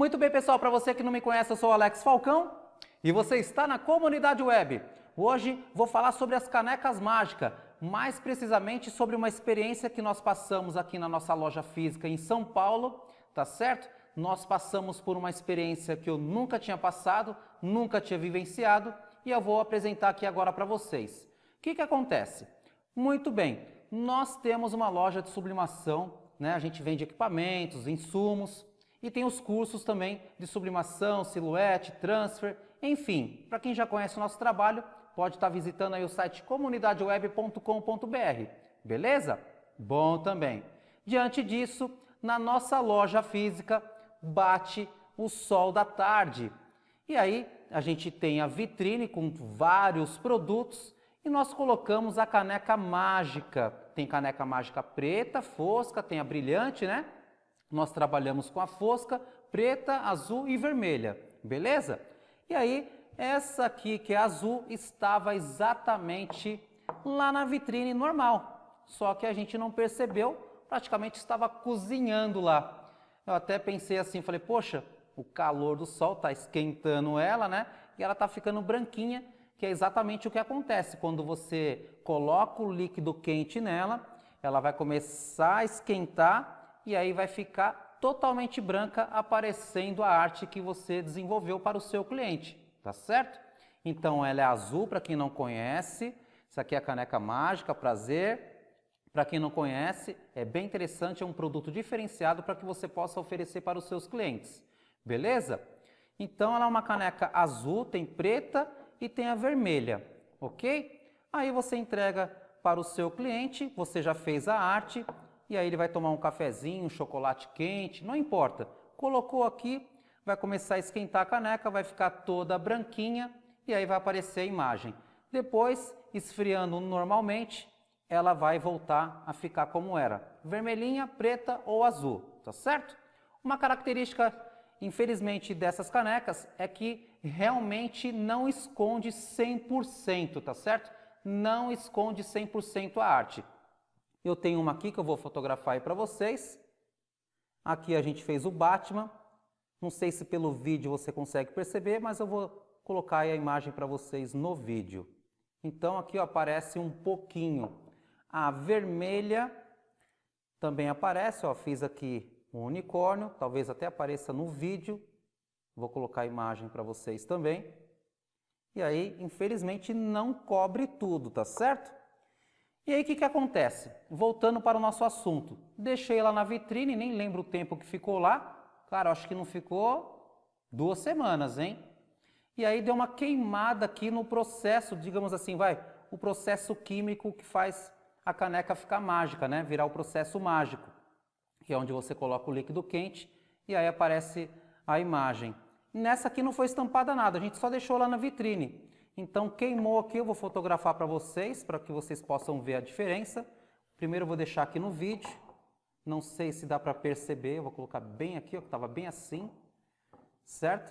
Muito bem, pessoal, para você que não me conhece, eu sou Alex Falcão e você está na comunidade web. Hoje vou falar sobre as canecas mágicas, mais precisamente sobre uma experiência que nós passamos aqui na nossa loja física em São Paulo, tá certo? Nós passamos por uma experiência que eu nunca tinha passado, nunca tinha vivenciado e eu vou apresentar aqui agora para vocês. O que, que acontece? Muito bem, nós temos uma loja de sublimação, né? a gente vende equipamentos, insumos e tem os cursos também de sublimação, silhuete, transfer, enfim. Para quem já conhece o nosso trabalho, pode estar tá visitando aí o site comunidadeweb.com.br, beleza? Bom também. Diante disso, na nossa loja física bate o sol da tarde. E aí a gente tem a vitrine com vários produtos e nós colocamos a caneca mágica. Tem caneca mágica preta, fosca, tem a brilhante, né? Nós trabalhamos com a fosca preta, azul e vermelha, beleza? E aí, essa aqui que é azul estava exatamente lá na vitrine normal, só que a gente não percebeu, praticamente estava cozinhando lá. Eu até pensei assim, falei, poxa, o calor do sol está esquentando ela, né? E ela está ficando branquinha, que é exatamente o que acontece quando você coloca o líquido quente nela, ela vai começar a esquentar e aí vai ficar totalmente branca aparecendo a arte que você desenvolveu para o seu cliente, tá certo? Então ela é azul para quem não conhece. Isso aqui é a caneca mágica, prazer. Para quem não conhece, é bem interessante, é um produto diferenciado para que você possa oferecer para os seus clientes. Beleza? Então ela é uma caneca azul, tem preta e tem a vermelha, ok? Aí você entrega para o seu cliente, você já fez a arte, e aí ele vai tomar um cafezinho, um chocolate quente, não importa. Colocou aqui, vai começar a esquentar a caneca, vai ficar toda branquinha e aí vai aparecer a imagem. Depois, esfriando normalmente, ela vai voltar a ficar como era, vermelhinha, preta ou azul, tá certo? Uma característica, infelizmente, dessas canecas é que realmente não esconde 100%, tá certo? Não esconde 100% a arte. Eu tenho uma aqui que eu vou fotografar aí para vocês. Aqui a gente fez o Batman. Não sei se pelo vídeo você consegue perceber, mas eu vou colocar a imagem para vocês no vídeo. Então aqui ó, aparece um pouquinho. A vermelha também aparece, ó, fiz aqui um unicórnio, talvez até apareça no vídeo. Vou colocar a imagem para vocês também. E aí, infelizmente, não cobre tudo, tá certo? E aí o que, que acontece? Voltando para o nosso assunto, deixei lá na vitrine, nem lembro o tempo que ficou lá. Cara, acho que não ficou duas semanas, hein? E aí deu uma queimada aqui no processo, digamos assim, vai, o processo químico que faz a caneca ficar mágica, né? Virar o processo mágico, que é onde você coloca o líquido quente e aí aparece a imagem. Nessa aqui não foi estampada nada, a gente só deixou lá na vitrine. Então, queimou aqui, eu vou fotografar para vocês, para que vocês possam ver a diferença. Primeiro eu vou deixar aqui no vídeo. Não sei se dá para perceber, eu vou colocar bem aqui, ó, que estava bem assim, certo?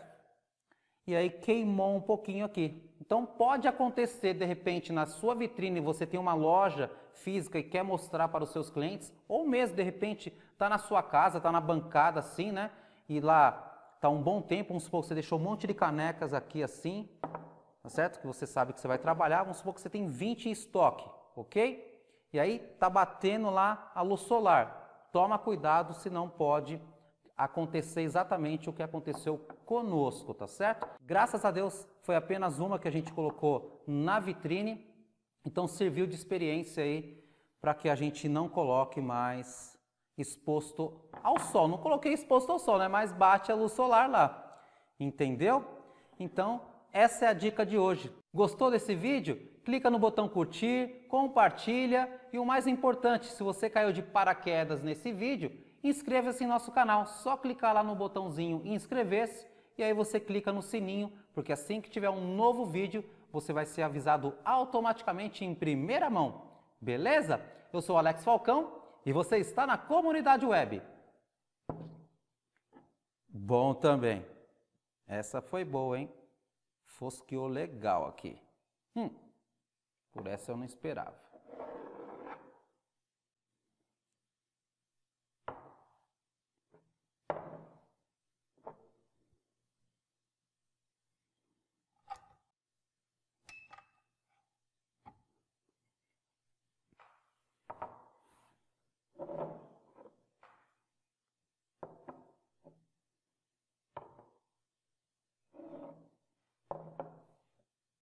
E aí queimou um pouquinho aqui. Então pode acontecer, de repente, na sua vitrine, você tem uma loja física e quer mostrar para os seus clientes, ou mesmo, de repente, está na sua casa, está na bancada assim, né? E lá está um bom tempo, vamos supor que você deixou um monte de canecas aqui assim, tá certo? Que você sabe que você vai trabalhar, vamos supor que você tem 20 em estoque, ok? E aí tá batendo lá a luz solar. Toma cuidado, senão pode acontecer exatamente o que aconteceu conosco, tá certo? Graças a Deus foi apenas uma que a gente colocou na vitrine, então serviu de experiência aí para que a gente não coloque mais exposto ao sol. Não coloquei exposto ao sol, né? Mas bate a luz solar lá, entendeu? Então essa é a dica de hoje. Gostou desse vídeo? Clica no botão curtir, compartilha e o mais importante, se você caiu de paraquedas nesse vídeo, inscreva-se em nosso canal. Só clicar lá no botãozinho inscrever-se e aí você clica no sininho, porque assim que tiver um novo vídeo, você vai ser avisado automaticamente em primeira mão. Beleza? Eu sou Alex Falcão e você está na comunidade web. Bom também. Essa foi boa, hein? Fosqueou legal aqui. Hum, por essa eu não esperava.